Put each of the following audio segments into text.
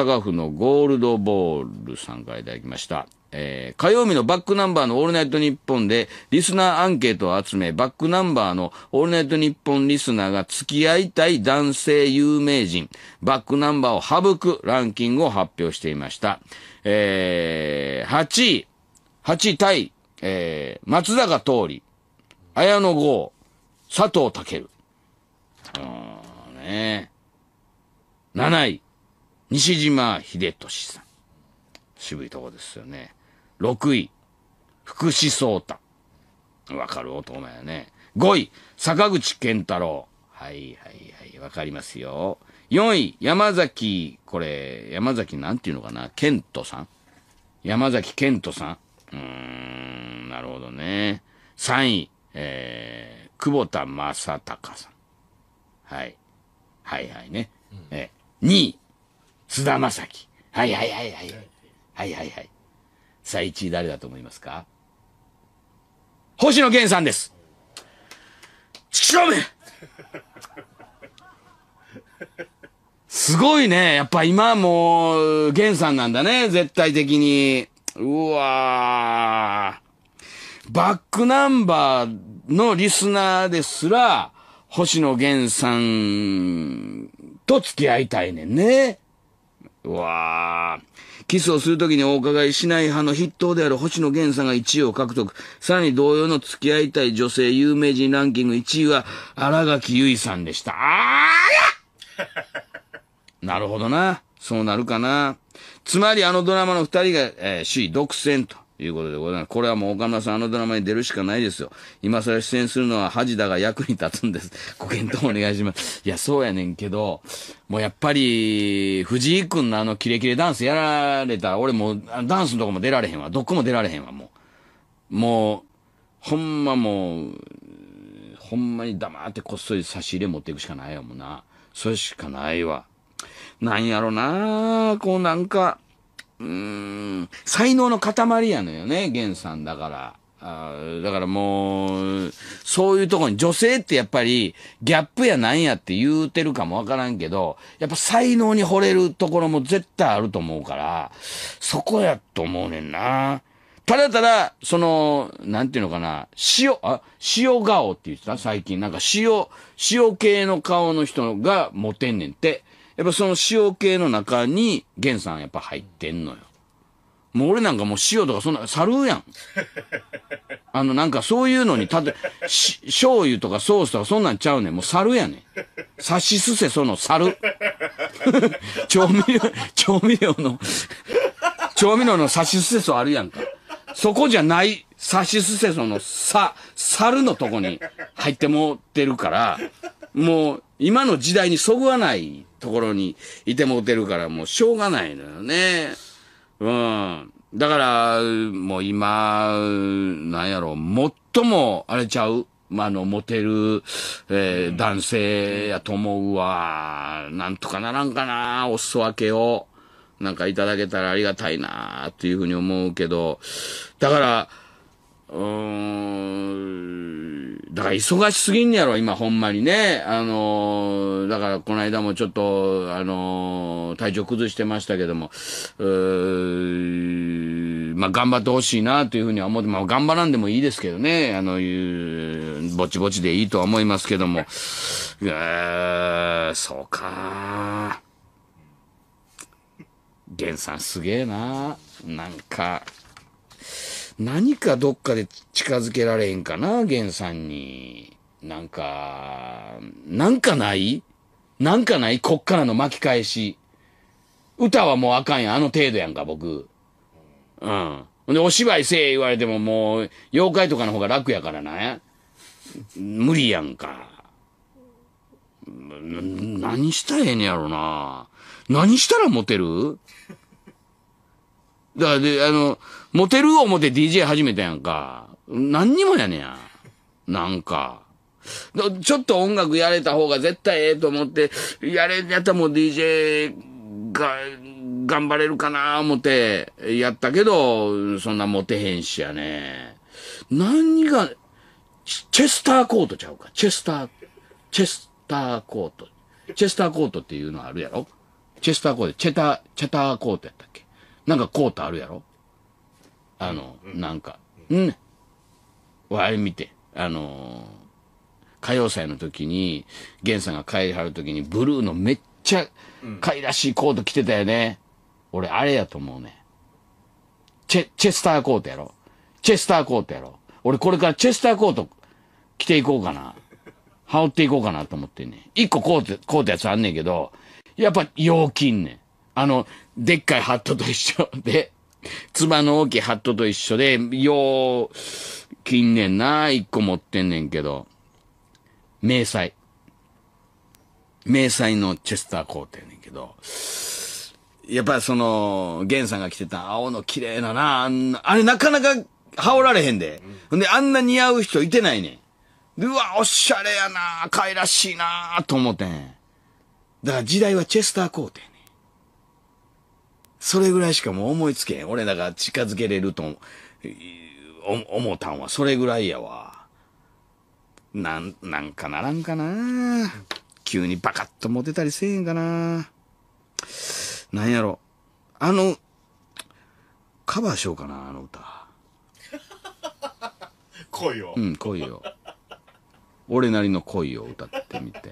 阪府のゴールドボールさんからいただきました。えー、火曜日のバックナンバーのオールナイトニッポンでリスナーアンケートを集め、バックナンバーのオールナイトニッポンリスナーが付き合いたい男性有名人、バックナンバーを省くランキングを発表していました。えー、8位、8位タイ、えー、松坂桃李、綾野剛、佐藤健。うん、ね7位、西島秀俊さん。渋いとこですよね。6位、福士蒼太。わかる男前やね。5位、坂口健太郎。はいはいはい、わかりますよ。4位、山崎、これ、山崎なんていうのかな、健人さん。山崎健人さん。うーん、なるほどね。3位、えー、久保田正隆さん。はい。はいはいね。うん、え2位、菅田将暉。はいはいはいはい。はいはいはい。さあ、1位誰だと思いますか星野源さんです。ちキショーすごいね。やっぱ今もう、源さんなんだね。絶対的に。うわバックナンバーのリスナーですら、星野源さんと付き合いたいねんね。うわあ。キスをするときにお伺いしない派の筆頭である星野源さんが1位を獲得。さらに同様の付き合いたい女性有名人ランキング1位は荒垣結衣さんでした。ああや なるほどな。そうなるかな。つまりあのドラマの2人が、えー、首位独占と。いうことでございます。これはもう岡村さん、あのドラマに出るしかないですよ。今更出演するのは恥だが役に立つんです。ご検討お願いします。いや、そうやねんけど、もうやっぱり、藤井君のあのキレキレダンスやられたら、俺もう、ダンスのとこも出られへんわ。どこも出られへんわ、もう。もう、ほんまもう、ほんまに黙ってこっそり差し入れ持っていくしかないよ、もうな。それしかないわ。なんやろなこうなんか、うーん、才能の塊やのよね、ンさんだから。あだからもう、そういうとこに、女性ってやっぱり、ギャップやなんやって言うてるかもわからんけど、やっぱ才能に惚れるところも絶対あると思うから、そこやと思うねんな。ただただ、その、なんていうのかな、塩、あ、塩顔って言ってた最近。なんか塩、塩系の顔の人がモテんねんって。やっぱその塩系の中に、源さんやっぱ入ってんのよ。もう俺なんかもう塩とかそんな、猿やん。あのなんかそういうのにたて、し、醤油とかソースとかそんなんちゃうねん。もう猿やねん。さしすせその猿。調味料、調味料の調味料のさしすせそあるやんか。そこじゃない、さしすせそのさ、猿のとこに入ってもってるから、もう今の時代にそぐわないところにいてもてるからもうしょうがないのよね。うん。だから、もう今、なんやろ、最も、荒れちゃうまあ、の、モテる、えー、男性やと思うわ。なんとかならんかな、お裾分けを。なんかいただけたらありがたいな、っていうふうに思うけど。だから、うーん。だから忙しすぎんやろ、今ほんまにね。あのー、だからこの間もちょっと、あのー、体調崩してましたけども、うーまあ頑張ってほしいなというふうには思って、まあ頑張らんでもいいですけどね、あの、ぼちぼちでいいとは思いますけども、うー、そうかー。源さんすげえななんか。何かどっかで近づけられへんかな、源さんに。なんか、なんかないなんかないこっからの巻き返し。歌はもうあかんやん。あの程度やんか、僕。うん。で、お芝居せえ言われてももう、妖怪とかの方が楽やからな。無理やんか。何したらええねやろな。何したらモテるだからで、あの、モテる思って DJ 始めたやんか。何にもやねや。なんか。ちょっと音楽やれた方が絶対ええと思って、やれんやったらもう DJ が、頑張れるかな思って、やったけど、そんなモテへんしやね。何が、チェスターコートちゃうか。チェスター、チェスターコート。チェスターコートっていうのあるやろチェスターコート、チェタ、チェターコートやったっけなんかコートあるやろあの、うん、なんか、うん。わ、あれ見て、あのー、歌謡祭の時に、源さんが帰りはる時に、ブルーのめっちゃ、かいらしいコート着てたよね。うん、俺、あれやと思うね。チェ、チェスターコートやろチェスターコートやろ俺、これからチェスターコート着ていこうかな。羽織っていこうかなと思ってね。一個コート、コートやつあんねんけど、やっぱ、陽気んねん。あの、でっかいハットと一緒 で、唾の大きいハットと一緒で、よう、近年な、一個持ってんねんけど、迷彩。迷彩のチェスターコートやねんけど、やっぱその、ゲンさんが着てた青の綺麗なな、あんな、あれなかなか羽織られへんで。ほんで、あんな似合う人いてないねん。うわ、おしゃれやな、可愛らしいな、と思ってん。だから時代はチェスターコートやそれぐらいしかもう思いつけへん。俺らが近づけれると思ったんはそれぐらいやわ。なん、なんかならんかな急にバカッとモテたりせえへんかななんやろ。あの、カバーしようかな、あの歌。恋を。うん、恋を。俺なりの恋を歌ってみて。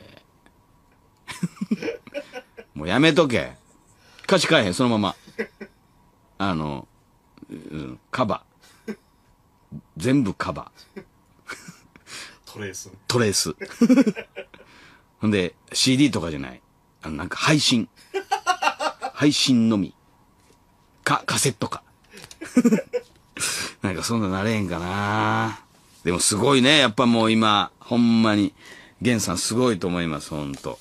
もうやめとけ。歌詞変えへん、そのまま。あの、うん、カバ。全部カバ。トレース。トレース。ほんで、CD とかじゃない。あの、なんか配信。配信のみ。か、カセットか。なんかそんななれへんかなでもすごいね。やっぱもう今、ほんまに、ゲンさんすごいと思います、ほんと。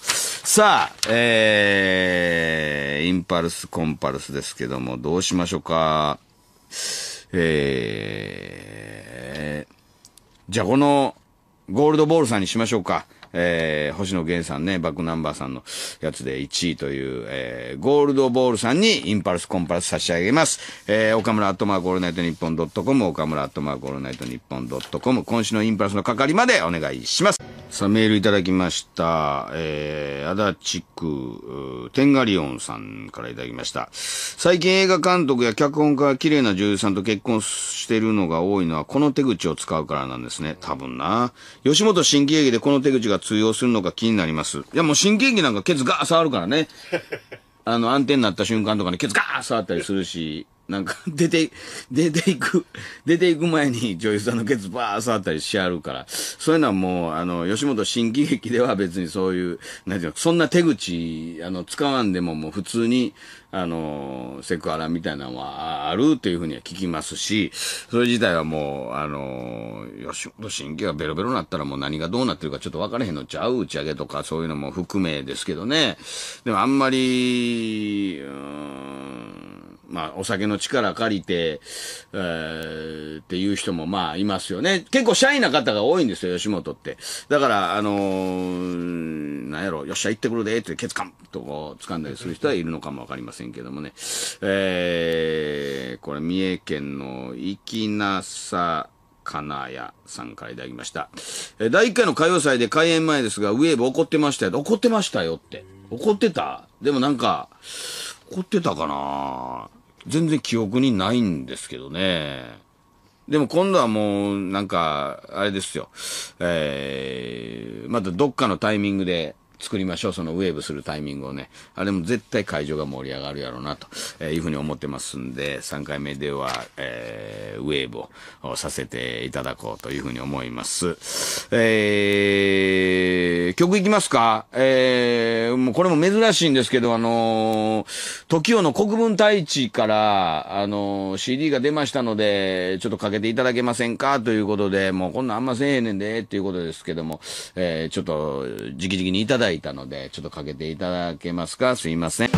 さあ、えー、インパルス、コンパルスですけども、どうしましょうか。えー、じゃあこの、ゴールドボールさんにしましょうか。えー、星野源さんね、バックナンバーさんのやつで1位という、えー、ゴールドボールさんにインパルスコンパルス差し上げます。えー、岡村アットマークオールナイトニッポンドットコム、岡村アットマークオールナイトニッポンドットコム、今週のインパルスの係までお願いします。さあ、メールいただきました。えー、足立区、テンガリオンさんからいただきました。最近映画監督や脚本家が綺麗な女優さんと結婚してるのが多いのは、この手口を使うからなんですね。多分な。吉本新喜劇でこの手口が通用するのか気になります。いや、もう新喜劇なんかケツガー触るからね。あの、暗転になった瞬間とかにケツガー触ったりするし、なんか、出て、出ていく、出ていく前に女優さんのケツバー触ったりしあるから、そういうのはもう、あの、吉本新喜劇では別にそういう、なんていうの、そんな手口、あの、使わんでももう普通に、あの、セクハラみたいなのはあるというふうには聞きますし、それ自体はもう、あの、吉本新劇がベロベロになったらもう何がどうなってるかちょっと分からへんのちゃう打ち上げとかそういうのも含めですけどね。でもあんまり、うんまあ、お酒の力借りて、えー、っていう人もまあ、いますよね。結構シャイな方が多いんですよ、吉本って。だから、あのー、なんやろ、よっしゃ、行ってくるで、って、ケツカンとこう、掴んだりする人はいるのかもわかりませんけどもね。えー、これ、三重県の粋なさ、かなやさんからいただきました。え第1回の歌謡祭で開演前ですが、ウェーブ怒ってましたよ。怒ってましたよって。怒ってたでもなんか、怒ってたかな全然記憶にないんですけどね。でも今度はもう、なんか、あれですよ。えー、またどっかのタイミングで、作りましょう。そのウェーブするタイミングをね。あれも絶対会場が盛り上がるやろうな、というふうに思ってますんで、3回目では、えー、ウェーブをさせていただこうというふうに思います。えー、曲いきますかえー、もうこれも珍しいんですけど、あのー、TOKIO の国分太一から、あのー、CD が出ましたので、ちょっとかけていただけませんかということで、もうこんなんあんませえねんで、っていうことですけども、えー、ちょっと、直々にいただいて、だいたので、ちょっとかけていただけますかすいません。